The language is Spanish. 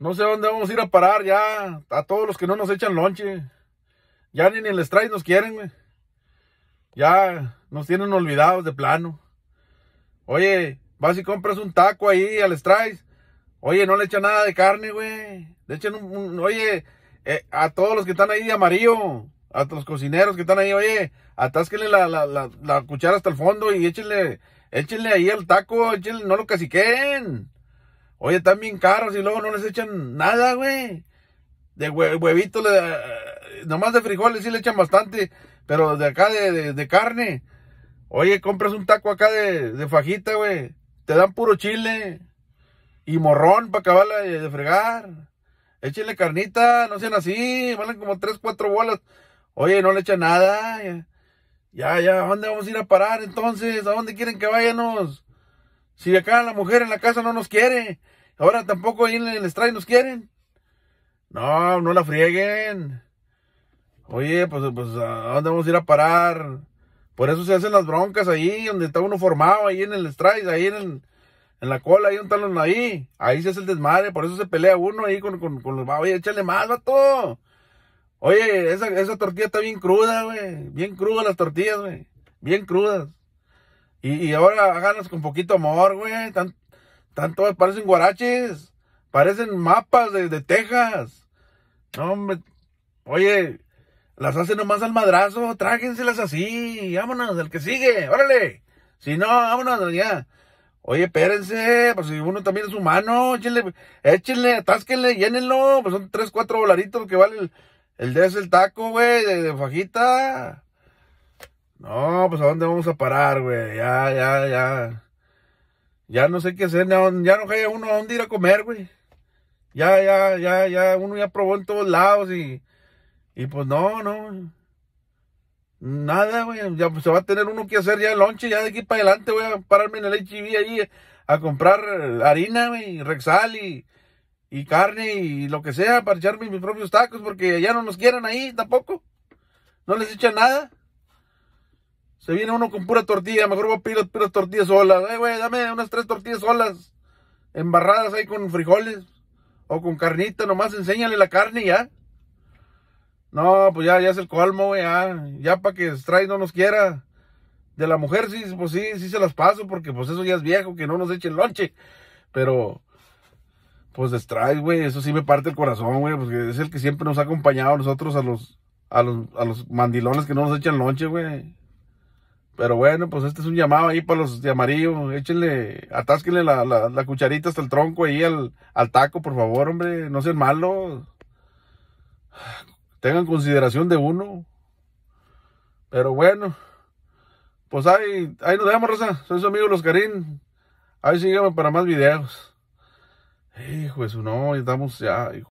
No sé dónde vamos a ir a parar ya. A todos los que no nos echan lonche. Ya ni en el strike nos quieren, güey. Ya nos tienen olvidados de plano. Oye, vas y compras un taco ahí al strike. Oye, no le echan nada de carne, güey. Le echan un, oye, eh, a todos los que están ahí de amarillo, a los cocineros que están ahí, oye, atásquenle la, la, la, cuchara hasta el fondo y échenle, échenle ahí el taco, échenle, no lo casiquen Oye, están bien caros y luego no les echan nada, güey. De huevito, eh, nomás de frijoles sí le echan bastante, pero de acá de, carne. Oye, compras un taco acá de, de fajita, güey. Te dan puro chile y morrón para acabar de, fregar. Échenle carnita, no sean así, valen como tres, cuatro bolas. Oye, no le echan nada. Ya, ya, ¿a dónde vamos a ir a parar entonces? ¿A dónde quieren que vayamos? Si acá la mujer en la casa no nos quiere, ahora tampoco ahí en el strike nos quieren. No, no la frieguen. Oye, pues, pues, ¿a dónde vamos a ir a parar? Por eso se hacen las broncas ahí, donde está uno formado, ahí en el strike, ahí en, la cola, ahí un talón, ahí. Ahí se hace el desmadre, por eso se pelea uno ahí con, los... Oye, échale más, vato. Oye, esa, esa tortilla está bien cruda, güey. Bien cruda las tortillas, güey. Bien crudas. Y, ahora háganos con poquito amor, güey. tanto parecen guaraches. Parecen mapas de, Texas. No, hombre. Oye, las hacen nomás al madrazo. Tráguenselas así. Vámonos, el que sigue. Órale. Si no, vámonos ya. Oye, espérense, pues si uno también es humano, échenle, échenle, atásquenle, llénenlo, pues son tres, cuatro dolaritos que vale el, de ese el taco, güey, de fajita. No, pues a dónde vamos a parar, güey. Ya, ya, ya. Ya no sé qué hacer, ya, no hay uno a dónde ir a comer, güey. Ya, ya, ya, ya, uno ya probó en todos lados y, y pues no, no. Nada, güey. Ya pues, se va a tener uno que hacer ya el lonche, ya de aquí para adelante voy a pararme en el HIV e ahí a comprar harina, güey, Rexal y, y carne y lo que sea para echarme mis propios tacos porque ya no nos quieren ahí tampoco. No les echan nada. Se viene uno con pura tortilla, mejor voy a pedir tortillas solas. ay, eh, güey, dame unas tres tortillas solas, embarradas ahí con frijoles o con carnita, nomás enséñale la carne ya. No, pues ya, ya es el colmo, güey, ya, ya para que Stray no nos quiera. De la mujer sí, pues sí, sí se las paso, porque pues eso ya es viejo, que no nos echen lonche. Pero, pues Stray, güey, eso sí me parte el corazón, güey, porque es el que siempre nos ha acompañado a nosotros, a los, a los, a los mandilones que no nos echan lonche, güey. Pero bueno, pues este es un llamado ahí para los de amarillo. Échenle, atásquenle la, cucharita hasta el tronco ahí al, taco, por favor, hombre. No sean malos. Tengan consideración de uno. Pero bueno, pues ahí, nos vemos, Rosa. Son su amigo Los Carín. Ahí síganme para más videos. Hijo, eso no, ya estamos ya. Hijo.